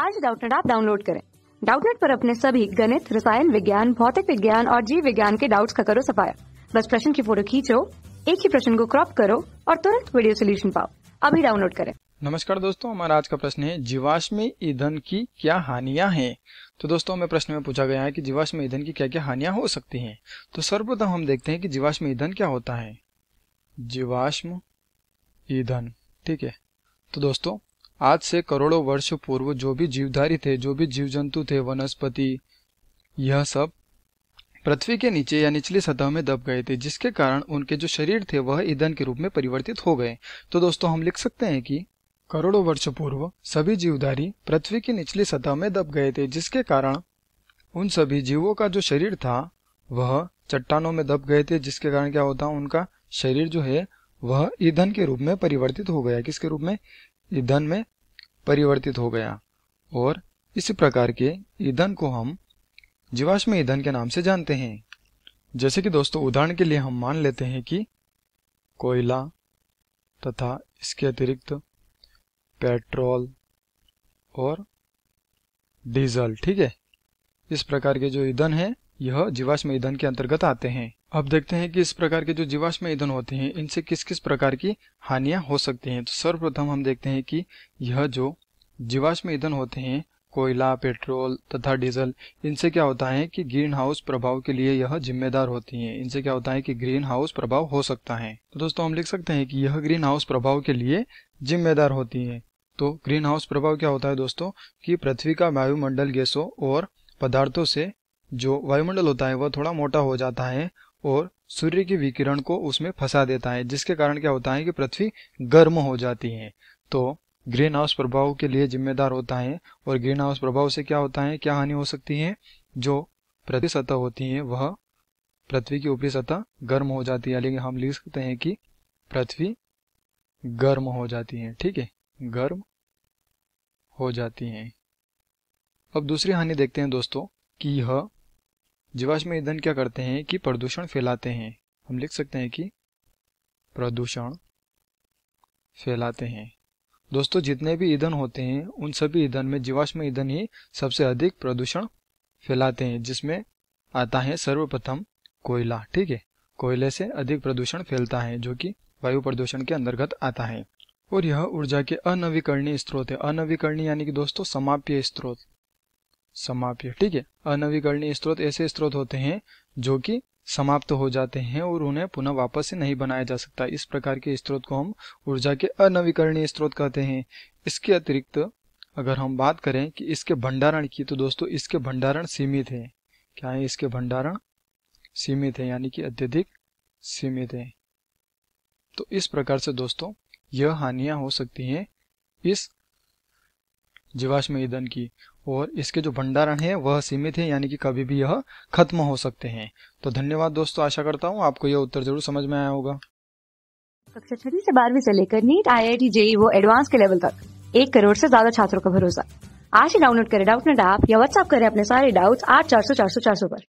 आज डाउटनेट आप डाउनलोड करें डाउटनेट पर अपने सभी गणित रसायन विज्ञान भौतिक विज्ञान और जीव विज्ञान के डाउट्स का करो सफाया बस प्रश्न की फोटो खींचो एक ही प्रश्न को क्रॉप करो और तुरंत वीडियो सोल्यूशन पाओ अभी डाउनलोड करें नमस्कार दोस्तों हमारा आज का प्रश्न है जीवाश्म ईंधन की क्या हानियां हैं तो दोस्तों हमें प्रश्न में पूछा गया है कि जीवाश्म ईंधन की क्या क्या हानियां हो सकती हैं तो सर्वप्रथम हम देखते हैं कि जीवाश्म ईंधन क्या होता है जीवाश्म ईंधन ठीक है तो दोस्तों आज से करोड़ों वर्ष पूर्व जो भी जीवधारी थे जो भी जीव जंतु थे वनस्पति यह सब पृथ्वी के नीचे या निचली सतह में दब गए थे जिसके कारण उनके जो शरीर थे वह ईंधन के रूप में परिवर्तित हो गए तो दोस्तों हम लिख सकते हैं कि करोड़ों वर्ष पूर्व सभी जीवधारी पृथ्वी की निचली सतह में दब गए थे जिसके कारण उन सभी जीवों का जो शरीर था वह चट्टानों में दब गए थे जिसके कारण क्या होता उनका शरीर जो है वह ईंधन के रूप में परिवर्तित हो गया किसके रूप में ईंधन में परिवर्तित हो गया और इस प्रकार के ईंधन को हम जीवाश्म ईंधन के नाम से जानते हैं जैसे कि दोस्तों उदाहरण के लिए हम मान लेते हैं कि कोयला तथा इसके अतिरिक्त पेट्रोल और डीजल ठीक है इस प्रकार के जो ईंधन है यह जीवाश्म ईंधन के अंतर्गत आते हैं अब देखते हैं कि इस प्रकार के जो जीवाश्म ईंधन होते हैं इनसे किस किस प्रकार की हानियां हो सकती हैं तो सर्वप्रथम हम देखते हैं कि यह जो जीवाश्म ईंधन होते हैं कोयला पेट्रोल तथा डीजल इनसे क्या होता है कि ग्रीन हाउस प्रभाव के लिए यह जिम्मेदार होती हैं इनसे क्या होता है कि ग्रीन हाउस प्रभाव हो सकता है तो दोस्तों हम लिख सकते हैं कि यह ग्रीन हाउस प्रभाव के लिए जिम्मेदार होती है तो ग्रीन हाउस प्रभाव क्या होता है दोस्तों की पृथ्वी का वायुमंडल गैसों और पदार्थों से जो वायुमंडल होता है वह थोड़ा मोटा हो जाता है और सूर्य के विकिरण को उसमें फंसा देता है जिसके कारण क्या होता है कि पृथ्वी गर्म हो जाती है तो ग्रीन हाउस प्रभाव के लिए जिम्मेदार होता है और ग्रीन हाउस प्रभाव से क्या होता है क्या हानि हो सकती है जो पृथ्वी सतह होती है वह पृथ्वी की ऊपरी सतह गर्म हो जाती है लेकिन हम लिख सकते हैं कि पृथ्वी गर्म हो जाती है ठीक है गर्म हो जाती है अब दूसरी हानि देखते हैं दोस्तों कि यह जीवाश्म ईंधन क्या करते हैं कि प्रदूषण फैलाते हैं हम लिख सकते हैं कि प्रदूषण फैलाते हैं दोस्तों जितने भी ईंधन होते हैं उन सभी ईंधन में जीवाश्म ईंधन ही सबसे अधिक प्रदूषण फैलाते हैं जिसमें आता है सर्वप्रथम कोयला ठीक है कोयले से अधिक प्रदूषण फैलता है जो कि वायु प्रदूषण के अंतर्गत आता है और यह ऊर्जा के अनवीकरणीय स्रोत है अनवीकरणीय यानी कि दोस्तों समाप्य स्रोत समाप्य ठीक है अनवीकरणीय स्त्रोत ऐसे स्त्रोत होते हैं जो कि समाप्त हो जाते हैं और उन्हें पुनः वापस से नहीं बनाया जा सकता इस प्रकार के स्त्रोत को हम ऊर्जा के अनवीकरणीय स्त्रोत कहते हैं इसके अतिरिक्त अगर हम बात करें कि इसके भंडारण की तो दोस्तों इसके भंडारण सीमित है क्या है इसके भंडारण सीमित है यानी कि अत्यधिक सीमित है तो इस प्रकार से दोस्तों यह हानियां हो सकती हैं इस जीवाश्म ईंधन की और इसके जो भंडारण है वह सीमित है यानी कि कभी भी यह खत्म हो सकते हैं तो धन्यवाद दोस्तों आशा करता हूँ आपको यह उत्तर जरूर समझ में आया होगा कक्षा छठी से बारहवीं से लेकर NEET I I T JEE वो एडवांस के लेवल तक एक करोड़ से ज्यादा छात्रों का भरोसा आज ही डाउनलोड करें डाउट नेट ऐप या व्हाट्सअप करें अपने सारे डाउट्स आठ चार सौ चार सौ चार सौ पर